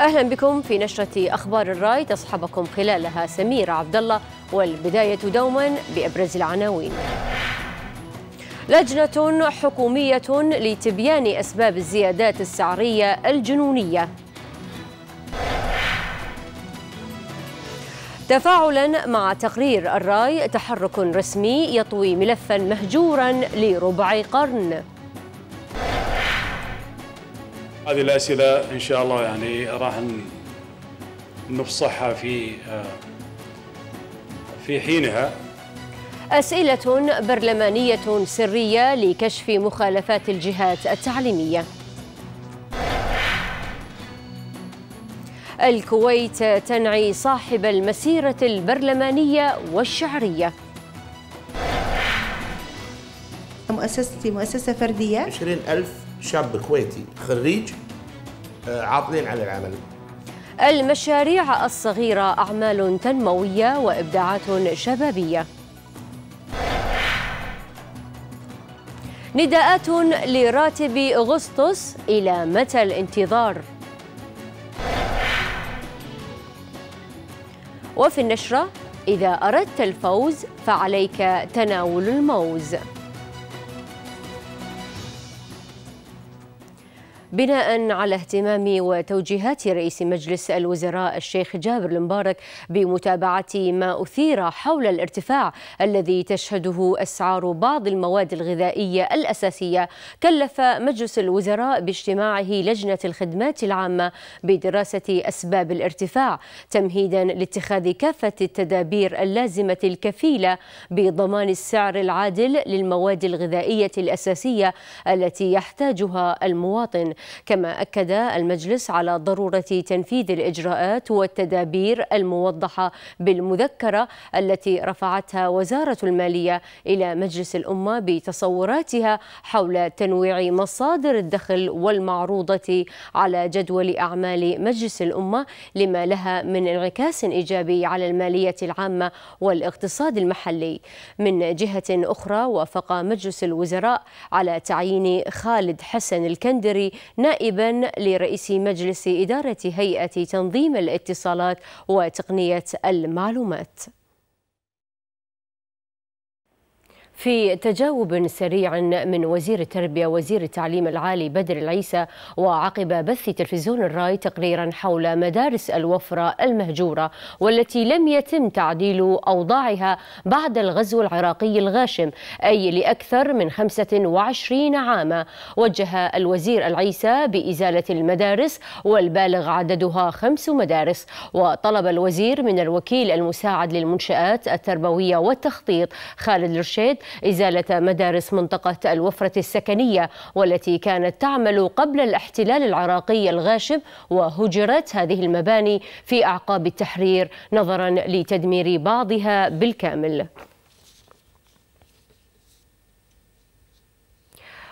أهلا بكم في نشرة أخبار الرأي تصحبكم خلالها سميرة عبد الله والبداية دوما بأبرز العناوين لجنة حكومية لتبيان أسباب الزيادات السعرية الجنونية تفاعلا مع تقرير الراي تحرك رسمي يطوي ملفا مهجورا لربع قرن هذه الأسئلة إن شاء الله يعني راح نفصحها في آه، في حينها أسئلة برلمانية سرية لكشف مخالفات الجهات التعليمية الكويت تنعي صاحب المسيرة البرلمانية والشعرية مؤسستي مؤسسة فردية 20000 شاب كويتي خريج آه، عاطلين عن العمل المشاريع الصغيرة أعمال تنموية وإبداعات شبابية نداءات لراتب أغسطس إلى متى الانتظار؟ وفي النشرة إذا أردت الفوز فعليك تناول الموز بناء على اهتمام وتوجيهات رئيس مجلس الوزراء الشيخ جابر المبارك بمتابعة ما أثير حول الارتفاع الذي تشهده أسعار بعض المواد الغذائية الأساسية كلف مجلس الوزراء باجتماعه لجنة الخدمات العامة بدراسة أسباب الارتفاع تمهيدا لاتخاذ كافة التدابير اللازمة الكفيلة بضمان السعر العادل للمواد الغذائية الأساسية التي يحتاجها المواطن كما أكد المجلس على ضرورة تنفيذ الإجراءات والتدابير الموضحة بالمذكرة التي رفعتها وزارة المالية إلى مجلس الأمة بتصوراتها حول تنويع مصادر الدخل والمعروضة على جدول أعمال مجلس الأمة لما لها من انعكاس إيجابي على المالية العامة والاقتصاد المحلي من جهة أخرى وافق مجلس الوزراء على تعيين خالد حسن الكندري نائبا لرئيس مجلس إدارة هيئة تنظيم الاتصالات وتقنية المعلومات في تجاوب سريع من وزير التربية وزير التعليم العالي بدر العيسى وعقب بث تلفزيون الراي تقريرا حول مدارس الوفرة المهجورة والتي لم يتم تعديل أوضاعها بعد الغزو العراقي الغاشم أي لأكثر من 25 عاما وجه الوزير العيسى بإزالة المدارس والبالغ عددها خمس مدارس وطلب الوزير من الوكيل المساعد للمنشآت التربوية والتخطيط خالد الرشيد إزالة مدارس منطقة الوفرة السكنية والتي كانت تعمل قبل الاحتلال العراقي الغاشم وهجرت هذه المباني في أعقاب التحرير نظرا لتدمير بعضها بالكامل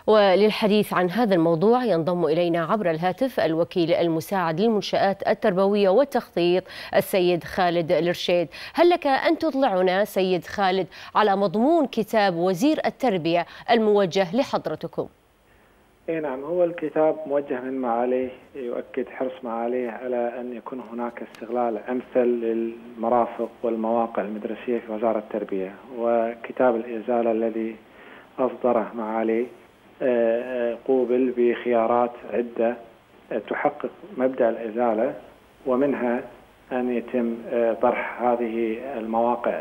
وللحديث عن هذا الموضوع ينضم إلينا عبر الهاتف الوكيل المساعد للمنشآت التربوية والتخطيط السيد خالد الرشيد هل لك أن تطلعنا سيد خالد على مضمون كتاب وزير التربية الموجه لحضرتكم اي نعم هو الكتاب موجه من معاليه يؤكد حرص معاليه على ان يكون هناك استغلال امثل للمرافق والمواقع المدرسيه في وزاره التربيه وكتاب الازاله الذي اصدره معاليه قوبل بخيارات عدة تحقق مبدأ الإزالة ومنها أن يتم طرح هذه المواقع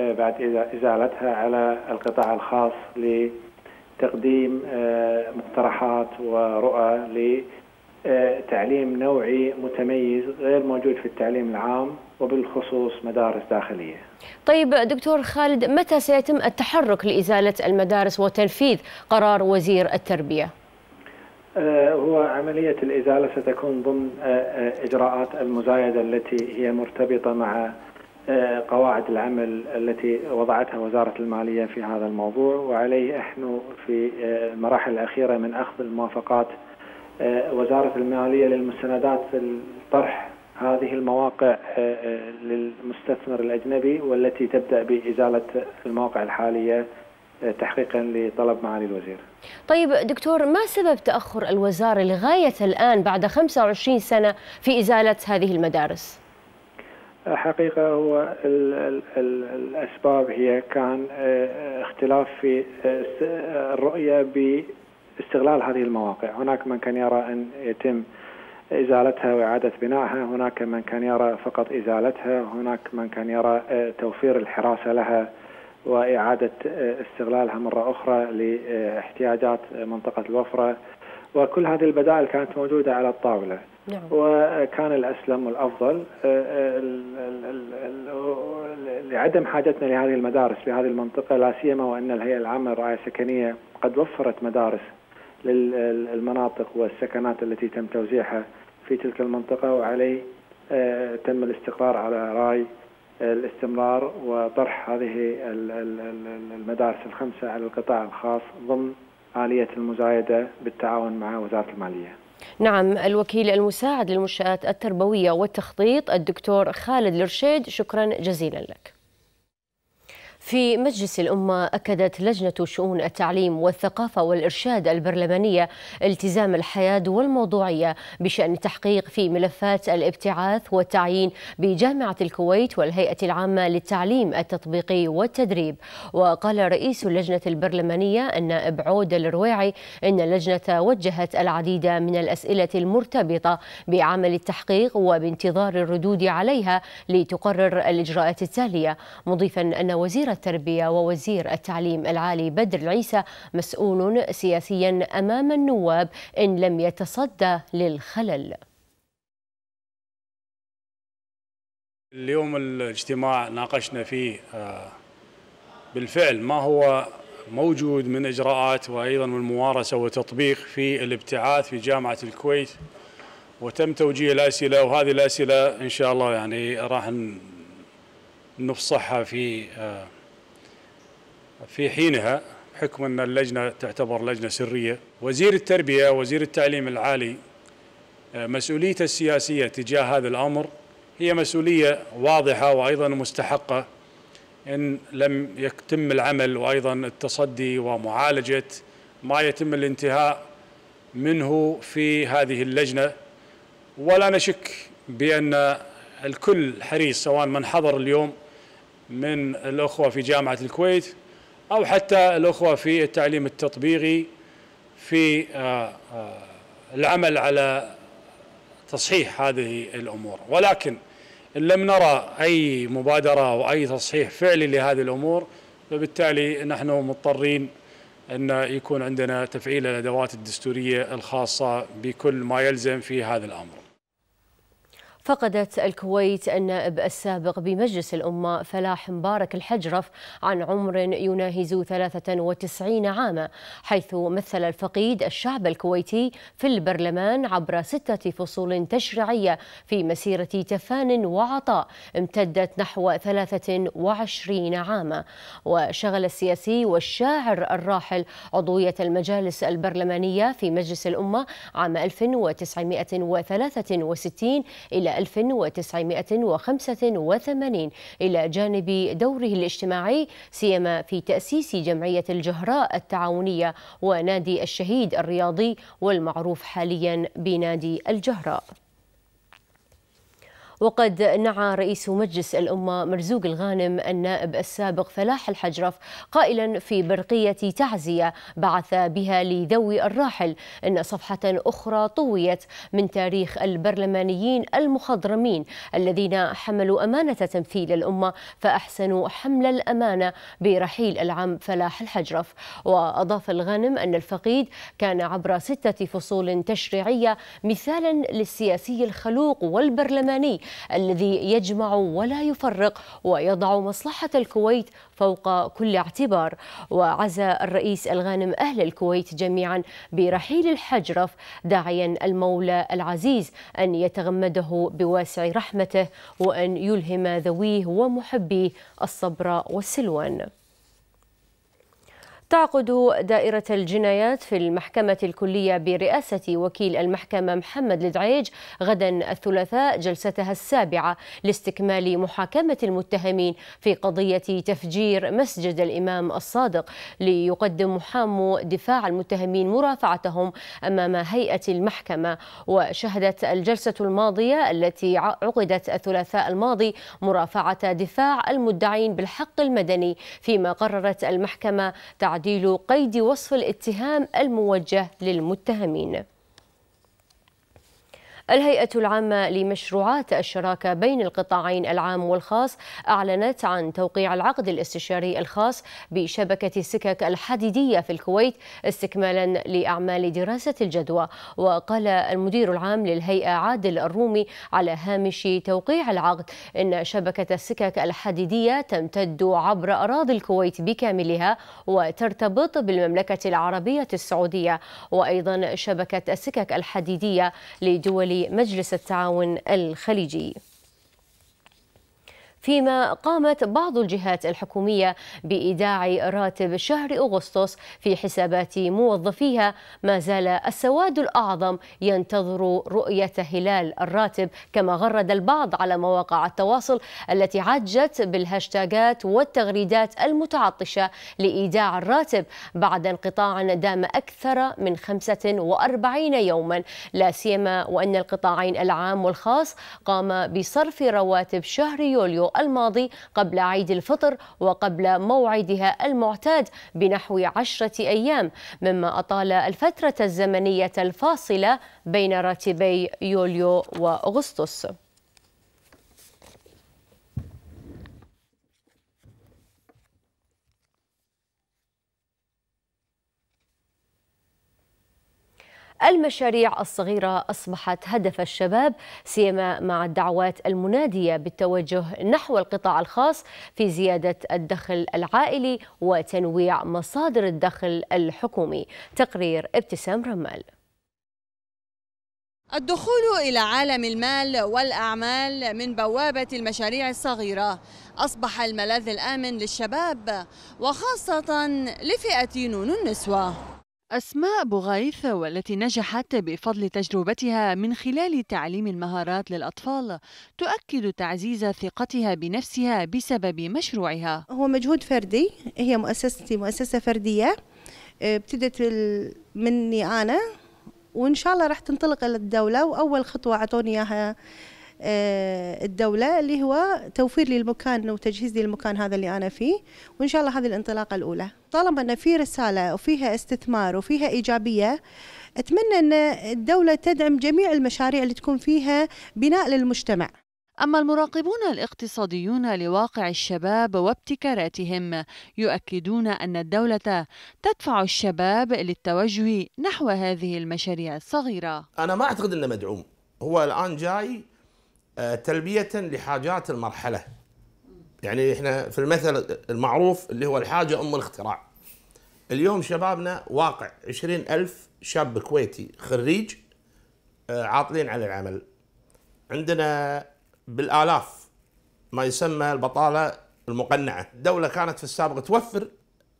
بعد إزالتها على القطاع الخاص لتقديم آه، مقترحات ورؤى لتعليم نوعي متميز غير موجود في التعليم العام وبالخصوص مدارس داخلية طيب دكتور خالد متى سيتم التحرك لإزالة المدارس وتنفيذ قرار وزير التربية؟ آه، هو عملية الإزالة ستكون ضمن آه، آه، إجراءات المزايدة التي هي مرتبطة مع قواعد العمل التي وضعتها وزارة المالية في هذا الموضوع وعليه إحنا في المراحل الأخيرة من أخذ الموافقات وزارة المالية للمستندات الطرح هذه المواقع آه، آه، للمستثمر الأجنبي والتي تبدأ بإزالة المواقع الحالية آه، تحقيقا لطلب معالي الوزير طيب دكتور ما سبب تأخر الوزارة لغاية الآن بعد 25 سنة في إزالة هذه المدارس؟ حقيقة هو الأسباب هي كان اختلاف في الرؤية باستغلال هذه المواقع هناك من كان يرى أن يتم ازالتها واعاده بنائها، هناك من كان يرى فقط ازالتها، هناك من كان يرى آه، توفير الحراسه لها واعاده آه، استغلالها مره اخرى لاحتياجات آه، منطقه الوفره وكل هذه البدائل كانت موجوده على الطاوله. نعم. وكان الاسلم والافضل لعدم حاجتنا لهذه المدارس في هذه المنطقه لا سيما وان الهيئه العامه للرعايه السكنيه قد وفرت مدارس للمناطق والسكنات التي تم توزيعها في تلك المنطقة وعليه آه، تم الاستقرار على راي آه، الاستمرار وطرح هذه المدارس الخمسة على القطاع الخاص ضمن آلية المزايدة بالتعاون مع وزارة المالية نعم الوكيل المساعد للمنشآت التربوية والتخطيط الدكتور خالد الرشيد شكرا جزيلا لك في مجلس الأمة أكدت لجنة شؤون التعليم والثقافة والإرشاد البرلمانية التزام الحياد والموضوعية بشأن التحقيق في ملفات الابتعاث والتعيين بجامعة الكويت والهيئة العامة للتعليم التطبيقي والتدريب وقال رئيس اللجنة البرلمانية النائب عود الرويعي إن اللجنة وجهت العديد من الأسئلة المرتبطة بعمل التحقيق وبانتظار الردود عليها لتقرر الإجراءات التالية مضيفا أن وزيرة التربية ووزير التعليم العالي بدر العيسى مسؤول سياسيا أمام النواب إن لم يتصدى للخلل اليوم الاجتماع ناقشنا فيه آه، بالفعل ما هو موجود من إجراءات وأيضا من ممارسة وتطبيق في الابتعاث في جامعة الكويت وتم توجيه الأسئلة وهذه الأسئلة إن شاء الله يعني راح نفصحها في آه، في حينها حكم أن اللجنة تعتبر لجنة سرية وزير التربية وزير التعليم العالي آه، مسؤوليته السياسية تجاه هذا الأمر هي مسؤولية واضحة وأيضا مستحقة إن لم يتم العمل وأيضا التصدي ومعالجة ما يتم الانتهاء منه في هذه اللجنة ولا نشك بأن الكل حريص سواء من حضر اليوم من الأخوة في جامعة الكويت أو حتى الأخوة في التعليم التطبيقي في آه، آه، العمل على تصحيح هذه الأمور ولكن إن لم نرى أي مبادرة وأي تصحيح فعلي لهذه الأمور فبالتالي نحن مضطرين أن يكون عندنا تفعيل الأدوات الدستورية الخاصة بكل ما يلزم في هذا الأمر فقدت الكويت النائب السابق بمجلس الأمة فلاح مبارك الحجرف عن عمر يناهز 93 عاما حيث مثل الفقيد الشعب الكويتي في البرلمان عبر ستة فصول تشريعية في مسيرة تفان وعطاء امتدت نحو 23 عاما وشغل السياسي والشاعر الراحل عضوية المجالس البرلمانية في مجلس الأمة عام 1963 إلى 1985 إلى جانب دوره الاجتماعي سيما في تأسيس جمعية الجهراء التعاونية ونادي الشهيد الرياضي والمعروف حاليا بنادي الجهراء وقد نعى رئيس مجلس الأمة مرزوق الغانم النائب السابق فلاح الحجرف قائلا في برقية تعزية بعث بها لذوي الراحل أن صفحة أخرى طويت من تاريخ البرلمانيين المخضرمين الذين حملوا أمانة تمثيل الأمة فأحسنوا حمل الأمانة برحيل العم فلاح الحجرف وأضاف الغانم أن الفقيد كان عبر ستة فصول تشريعية مثالا للسياسي الخلوق والبرلماني الذي يجمع ولا يفرق ويضع مصلحة الكويت فوق كل اعتبار وعزى الرئيس الغانم أهل الكويت جميعا برحيل الحجرف داعيا المولى العزيز أن يتغمده بواسع رحمته وأن يلهم ذويه ومحبيه الصبر والسلوان تعقد دائرة الجنايات في المحكمة الكلية برئاسة وكيل المحكمة محمد الدعيج غدا الثلاثاء جلستها السابعة لاستكمال محاكمة المتهمين في قضية تفجير مسجد الإمام الصادق ليقدم محام دفاع المتهمين مرافعتهم أمام هيئة المحكمة وشهدت الجلسة الماضية التي عقدت الثلاثاء الماضي مرافعة دفاع المدعين بالحق المدني فيما قررت المحكمة تعديل تعديل قيد وصف الاتهام الموجه للمتهمين الهيئة العامة لمشروعات الشراكة بين القطاعين العام والخاص أعلنت عن توقيع العقد الاستشاري الخاص بشبكة السكك الحديدية في الكويت استكمالا لأعمال دراسة الجدوى وقال المدير العام للهيئة عادل الرومي على هامش توقيع العقد إن شبكة السكك الحديدية تمتد عبر أراضي الكويت بكاملها وترتبط بالمملكة العربية السعودية وأيضا شبكة السكك الحديدية لدول لمجلس التعاون الخليجي فيما قامت بعض الجهات الحكومية بإيداع راتب شهر أغسطس في حسابات موظفيها ما زال السواد الأعظم ينتظر رؤية هلال الراتب كما غرد البعض على مواقع التواصل التي عجت بالهاشتاجات والتغريدات المتعطشة لإيداع الراتب بعد انقطاع دام أكثر من 45 يوما لا سيما وأن القطاعين العام والخاص قام بصرف رواتب شهر يوليو الماضي قبل عيد الفطر وقبل موعدها المعتاد بنحو عشرة أيام مما أطال الفترة الزمنية الفاصلة بين راتبي يوليو وأغسطس المشاريع الصغيرة أصبحت هدف الشباب سيما مع الدعوات المنادية بالتوجه نحو القطاع الخاص في زيادة الدخل العائلي وتنويع مصادر الدخل الحكومي تقرير ابتسام رمال الدخول إلى عالم المال والأعمال من بوابة المشاريع الصغيرة أصبح الملاذ الآمن للشباب وخاصة لفئة نون النسوة أسماء بوغيث والتي نجحت بفضل تجربتها من خلال تعليم المهارات للأطفال تؤكد تعزيز ثقتها بنفسها بسبب مشروعها هو مجهود فردي هي مؤسستي مؤسسة فردية آه، ابتدت مني أنا وإن شاء الله راح تنطلق للدولة وأول خطوة أعطوني إياها آه، الدولة اللي هو توفير لي المكان وتجهيز لي المكان هذا اللي أنا فيه وإن شاء الله هذه الانطلاقة الأولى طالما أن في رسالة وفيها استثمار وفيها إيجابية أتمنى أن الدولة تدعم جميع المشاريع اللي تكون فيها بناء للمجتمع أما المراقبون الاقتصاديون لواقع الشباب وابتكاراتهم يؤكدون أن الدولة تدفع الشباب للتوجه نحو هذه المشاريع الصغيرة أنا ما أعتقد أنه مدعوم هو الآن جاي آه، تلبية لحاجات المرحلة يعني احنا في المثل المعروف اللي هو الحاجة أم الاختراع اليوم شبابنا واقع عشرين ألف شاب كويتي خريج آه، عاطلين عن العمل عندنا بالآلاف ما يسمى البطالة المقنعة الدولة كانت في السابق توفر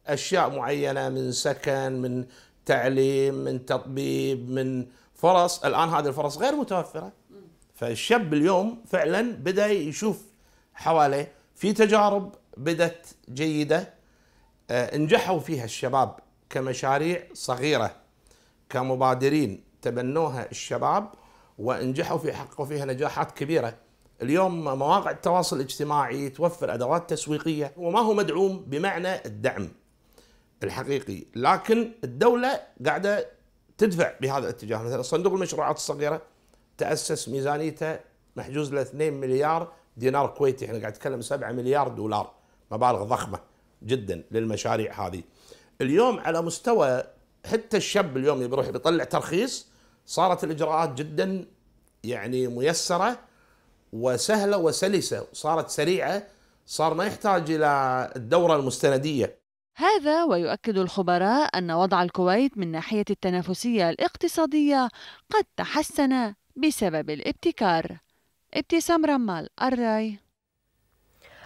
أشياء معينة من سكن من تعليم من تطبيب من فرص الآن هذه الفرص غير متوفرة فالشاب اليوم فعلا بدا يشوف حواليه في تجارب بدت جيده آه، نجحوا فيها الشباب كمشاريع صغيره كمبادرين تبنوها الشباب ونجحوا في حققوا فيها نجاحات كبيره اليوم مواقع التواصل الاجتماعي توفر ادوات تسويقيه وما هو مدعوم بمعنى الدعم الحقيقي لكن الدوله قاعده تدفع بهذا الاتجاه مثلا صندوق المشروعات الصغيره تاسس ميزانيته محجوز له 2 مليار دينار كويتي احنا قاعد نتكلم 7 مليار دولار مبالغ ضخمه جدا للمشاريع هذه اليوم على مستوى حتى الشاب اليوم يروح بيطلع ترخيص صارت الاجراءات جدا يعني ميسره وسهله وسلسه صارت سريعه صار ما يحتاج الى الدوره المستنديه هذا ويؤكد الخبراء أن وضع الكويت من ناحية التنافسية الاقتصادية قد تحسن بسبب الابتكار ابتسام رمال الراي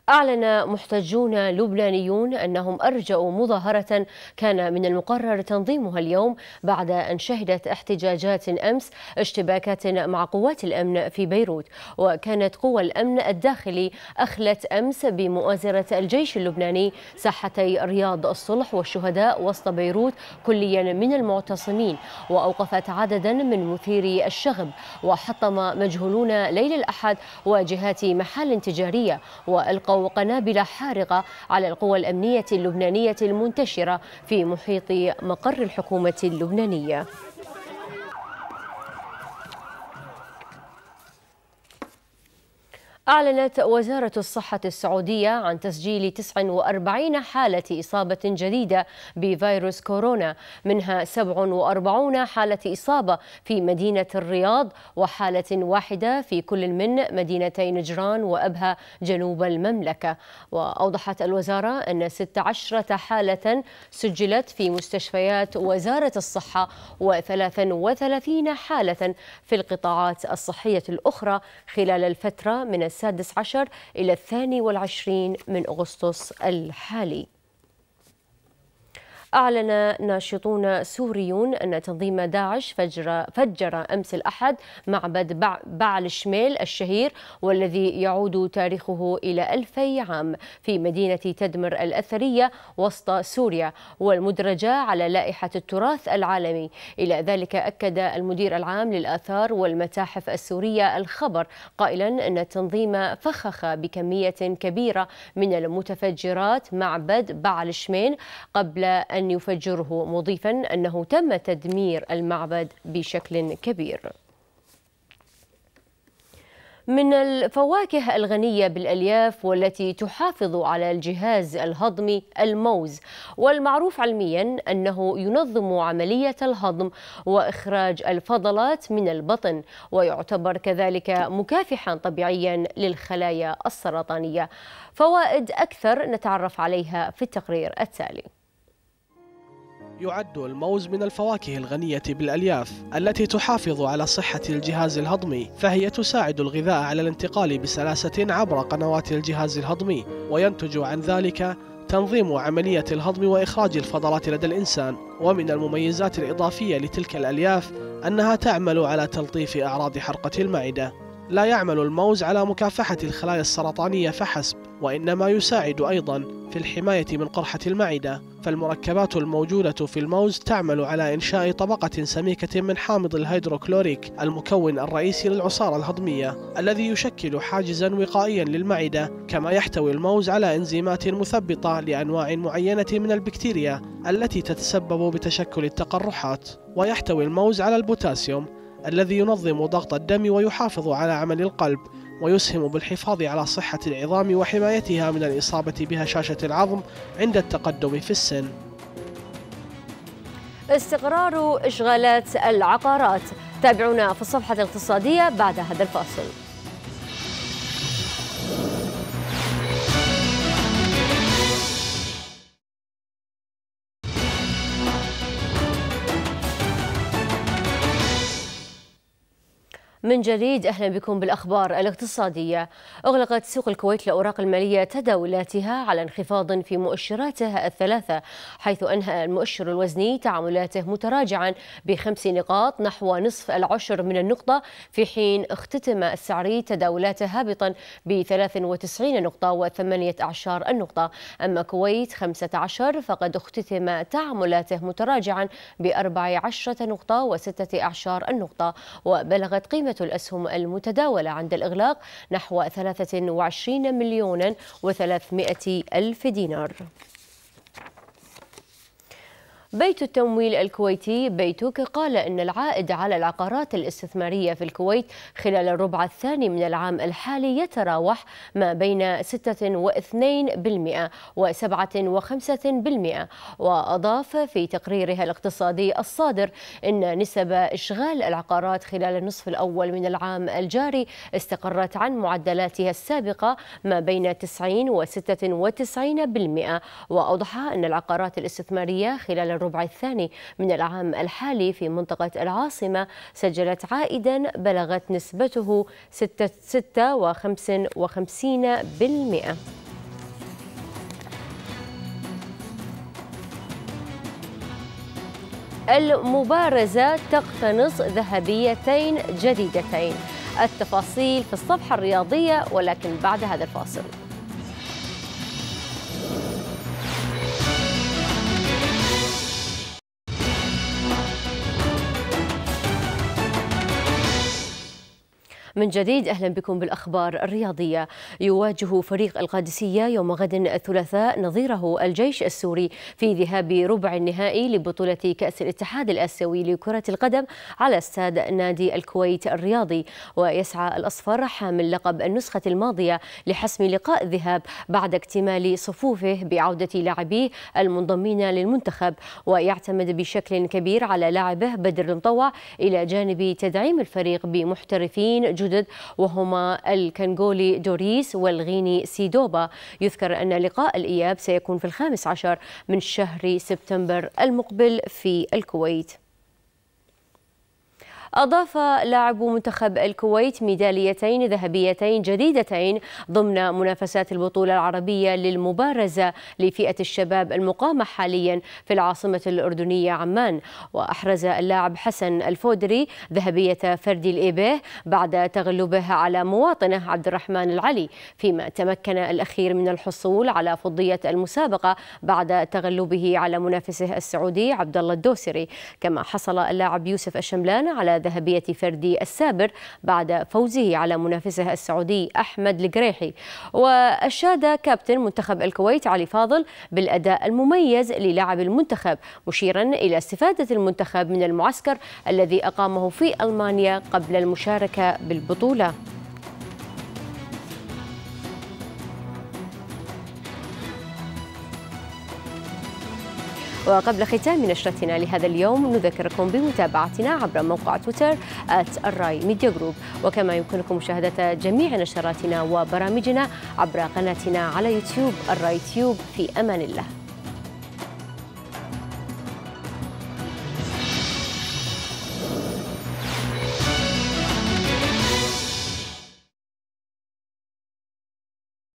أعلن محتجون لبنانيون أنهم أرجأوا مظاهرة كان من المقرر تنظيمها اليوم بعد أن شهدت احتجاجات أمس اشتباكات مع قوات الأمن في بيروت وكانت قوى الأمن الداخلي أخلت أمس بمؤازرة الجيش اللبناني ساحتي رياض الصلح والشهداء وسط بيروت كليا من المعتصمين وأوقفت عددا من مثيري الشغب وحطم مجهولون ليل الأحد واجهات محال تجارية وألقوا أطلقوا قنابل حارقة على القوى الأمنية اللبنانية المنتشرة في محيط مقر الحكومة اللبنانية أعلنت وزارة الصحة السعودية عن تسجيل 49 حالة إصابة جديدة بفيروس كورونا منها 47 حالة إصابة في مدينة الرياض وحالة واحدة في كل من مدينتي نجران وأبها جنوب المملكة وأوضحت الوزارة أن 16 حالة سجلت في مستشفيات وزارة الصحة و33 حالة في القطاعات الصحية الأخرى خلال الفترة من السادس عشر إلى الثاني والعشرين من أغسطس الحالي أعلن ناشطون سوريون أن تنظيم داعش فجر, فجر أمس الأحد معبد بعل الشميل الشهير والذي يعود تاريخه إلى ألفي عام في مدينة تدمر الأثرية وسط سوريا والمدرجة على لائحة التراث العالمي إلى ذلك أكد المدير العام للآثار والمتاحف السورية الخبر قائلا أن التنظيم فخخ بكمية كبيرة من المتفجرات معبد بعل الشميل قبل أن أن يفجره مضيفا أنه تم تدمير المعبد بشكل كبير من الفواكه الغنية بالألياف والتي تحافظ على الجهاز الهضمي الموز والمعروف علميا أنه ينظم عملية الهضم وإخراج الفضلات من البطن ويعتبر كذلك مكافحا طبيعيا للخلايا السرطانية فوائد أكثر نتعرف عليها في التقرير التالي يعد الموز من الفواكه الغنية بالألياف التي تحافظ على صحة الجهاز الهضمي فهي تساعد الغذاء على الانتقال بسلاسة عبر قنوات الجهاز الهضمي وينتج عن ذلك تنظيم عملية الهضم وإخراج الفضلات لدى الإنسان ومن المميزات الإضافية لتلك الألياف أنها تعمل على تلطيف أعراض حرقة المعدة لا يعمل الموز على مكافحة الخلايا السرطانية فحسب، وإنما يساعد أيضا في الحماية من قرحة المعدة، فالمركبات الموجودة في الموز تعمل على إنشاء طبقة سميكة من حامض الهيدروكلوريك المكون الرئيسي للعصارة الهضمية، الذي يشكل حاجزا وقائيا للمعدة، كما يحتوي الموز على إنزيمات مثبطة لأنواع معينة من البكتيريا التي تتسبب بتشكل التقرحات، ويحتوي الموز على البوتاسيوم الذي ينظم ضغط الدم ويحافظ على عمل القلب ويسهم بالحفاظ على صحة العظام وحمايتها من الإصابة بهشاشة العظم عند التقدم في السن استقرار إشغالات العقارات تابعونا في الصفحة الاقتصادية بعد هذا الفاصل من جديد أهلا بكم بالأخبار الاقتصادية أغلقت سوق الكويت لاوراق المالية تداولاتها على انخفاض في مؤشراتها الثلاثة حيث أنهى المؤشر الوزني تعاملاته متراجعا بخمس نقاط نحو نصف العشر من النقطة في حين اختتم السعري تداولاته هابطا ب 93 نقطة و18 النقطة أما كويت 15 فقد اختتم تعاملاته متراجعا ب 14 نقطة و16 النقطة وبلغت قيمة الأسهم المتداولة عند الإغلاق نحو 23 مليون و300 ألف دينار بيت التمويل الكويتي بيتوك قال إن العائد على العقارات الاستثمارية في الكويت خلال الربع الثاني من العام الحالي يتراوح ما بين 6.2% و 7.5% وأضاف في تقريرها الاقتصادي الصادر إن نسب إشغال العقارات خلال النصف الأول من العام الجاري استقرت عن معدلاتها السابقة ما بين 90 و 96% وأوضح أن العقارات الاستثمارية خلال الربع الثاني من العام الحالي في منطقة العاصمة سجلت عائدا بلغت نسبته 6.55% المبارزة تقتنص ذهبيتين جديدتين التفاصيل في الصفحة الرياضية ولكن بعد هذا الفاصل من جديد أهلا بكم بالأخبار الرياضية يواجه فريق القادسية يوم غد الثلاثاء نظيره الجيش السوري في ذهاب ربع النهائي لبطولة كأس الاتحاد الآسيوي لكرة القدم على استاد نادي الكويت الرياضي ويسعى الأصفر حامل لقب النسخة الماضية لحسم لقاء الذهاب بعد اكتمال صفوفه بعودة لاعبيه المنضمين للمنتخب ويعتمد بشكل كبير على لاعبه بدر المطوع إلى جانب تدعيم الفريق بمحترفين جدد الجدد وهما الكنغولي دوريس والغيني سيدوبا يذكر أن لقاء الإياب سيكون في الخامس عشر من شهر سبتمبر المقبل في الكويت أضاف لاعب منتخب الكويت ميداليتين ذهبيتين جديدتين ضمن منافسات البطولة العربية للمبارزة لفئة الشباب المقامة حاليا في العاصمة الأردنية عمان وأحرز اللاعب حسن الفودري ذهبية فردي الإيبيه بعد تغلبه على مواطنه عبد الرحمن العلي فيما تمكن الأخير من الحصول على فضية المسابقة بعد تغلبه على منافسه السعودي عبد الله الدوسري كما حصل اللاعب يوسف الشملان على ذهبية فردي السابر بعد فوزه على منافسه السعودي أحمد القريحي وأشاد كابتن منتخب الكويت علي فاضل بالأداء المميز للاعب المنتخب مشيرا إلى استفادة المنتخب من المعسكر الذي أقامه في ألمانيا قبل المشاركة بالبطولة وقبل ختام نشرتنا لهذا اليوم نذكركم بمتابعتنا عبر موقع تويتر الراي ميديا جروب وكما يمكنكم مشاهدة جميع نشراتنا وبرامجنا عبر قناتنا على يوتيوب الراي تيوب في أمان الله